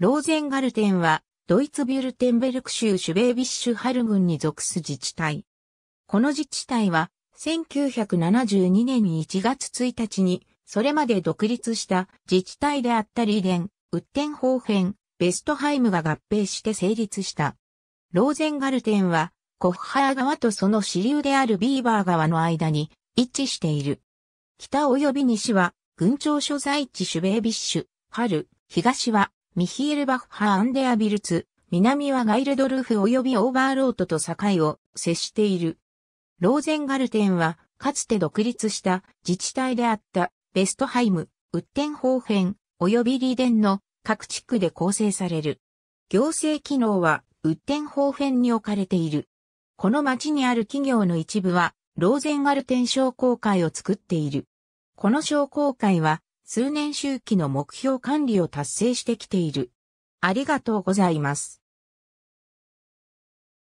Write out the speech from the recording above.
ローゼンガルテンは、ドイツビュルテンベルク州シュベービッシュハル郡に属す自治体。この自治体は、1972年に1月1日に、それまで独立した自治体であったリーデン、ウッテンホーフェン、ベストハイムが合併して成立した。ローゼンガルテンは、コッハー川とその支流であるビーバー川の間に位置している。北及び西は、群長所在地シュベービッシュ、春、東はミヒール・バッハ・アンデア・ビルツ、南はガイルドルフ及びオーバーロートと境を接している。ローゼンガルテンは、かつて独立した自治体であったベストハイム、ウッテンホーフェン、及びリーデンの各地区で構成される。行政機能はウッテンホーフェンに置かれている。この町にある企業の一部は、ローゼンガルテン商工会を作っている。この商工会は、数年周期の目標管理を達成してきている。ありがとうございます。